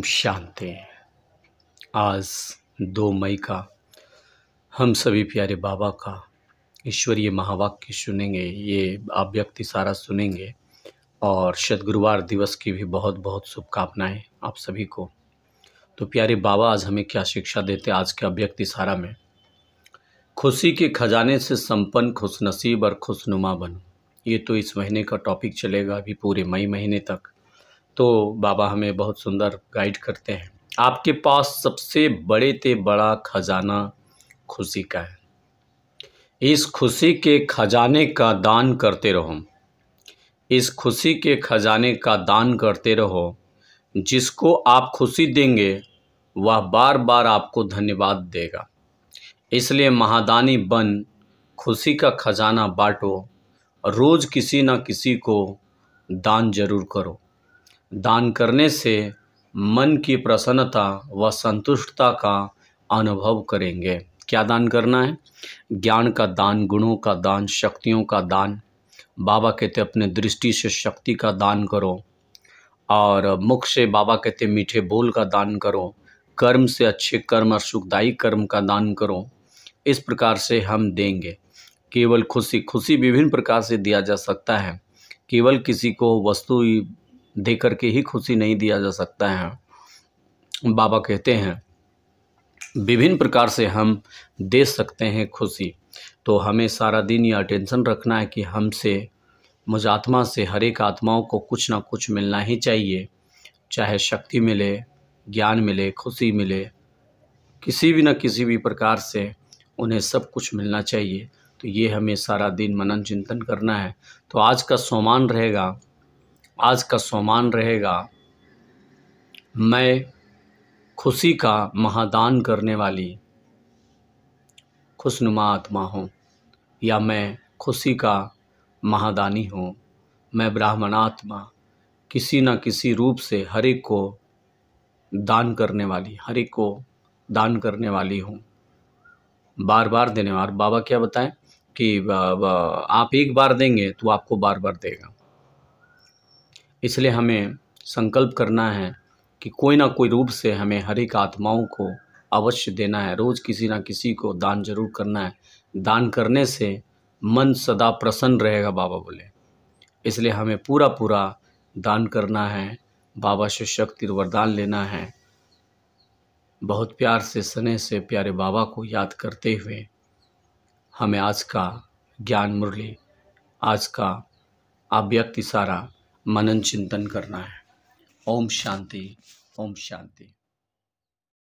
ओम शांति आज दो मई का हम सभी प्यारे बाबा का ईश्वरीय महावाक्य सुनेंगे ये आप व्यक्ति सारा सुनेंगे और शत गुरुवार दिवस की भी बहुत बहुत शुभकामनाएं आप सभी को तो प्यारे बाबा आज हमें क्या शिक्षा देते आज के अभ्यक्ति सारा में खुशी के खजाने से संपन्न खुशनसीब और खुशनुमा बनो ये तो इस महीने का टॉपिक चलेगा अभी पूरे मई महीने तक तो बाबा हमें बहुत सुंदर गाइड करते हैं आपके पास सबसे बड़े ते बड़ा खजाना खुशी का है इस खुशी के खजाने का दान करते रहो इस खुशी के खजाने का दान करते रहो जिसको आप खुशी देंगे वह बार बार आपको धन्यवाद देगा इसलिए महादानी बन खुशी का खजाना बांटो रोज़ किसी न किसी को दान जरूर करो दान करने से मन की प्रसन्नता व संतुष्टता का अनुभव करेंगे क्या दान करना है ज्ञान का दान गुणों का दान शक्तियों का दान बाबा कहते अपने दृष्टि से शक्ति का दान करो और मुख से बाबा कहते मीठे बोल का दान करो कर्म से अच्छे कर्म और सुखदायी कर्म का दान करो इस प्रकार से हम देंगे केवल खुशी खुशी विभिन्न प्रकार से दिया जा सकता है केवल किसी को वस्तु दे करके ही खुशी नहीं दिया जा सकता है बाबा कहते हैं विभिन्न प्रकार से हम दे सकते हैं खुशी तो हमें सारा दिन यह अटेंशन रखना है कि हमसे मुझ आत्मा से हर एक आत्माओं को कुछ ना कुछ मिलना ही चाहिए चाहे शक्ति मिले ज्ञान मिले खुशी मिले किसी भी न किसी भी प्रकार से उन्हें सब कुछ मिलना चाहिए तो ये हमें सारा दिन मनन चिंतन करना है तो आज का सोमान रहेगा आज का सोमान रहेगा मैं खुशी का महादान करने वाली खुशनुमा आत्मा हूँ या मैं खुशी का महादानी हूँ मैं ब्राह्मण आत्मा किसी न किसी रूप से हर एक को दान करने वाली हर एक को दान करने वाली हूँ बार बार देने वाले बाबा क्या बताएं कि आप एक बार देंगे तो आपको बार बार देगा इसलिए हमें संकल्प करना है कि कोई ना कोई रूप से हमें हर एक आत्माओं को अवश्य देना है रोज़ किसी ना किसी को दान जरूर करना है दान करने से मन सदा प्रसन्न रहेगा बाबा बोले इसलिए हमें पूरा पूरा दान करना है बाबा से शक्ति वरदान लेना है बहुत प्यार से स्नेह से प्यारे बाबा को याद करते हुए हमें आज का ज्ञान मुरली आज का अभ्यक्ति सारा मनन चिंतन करना है ओम शांति ओम शांति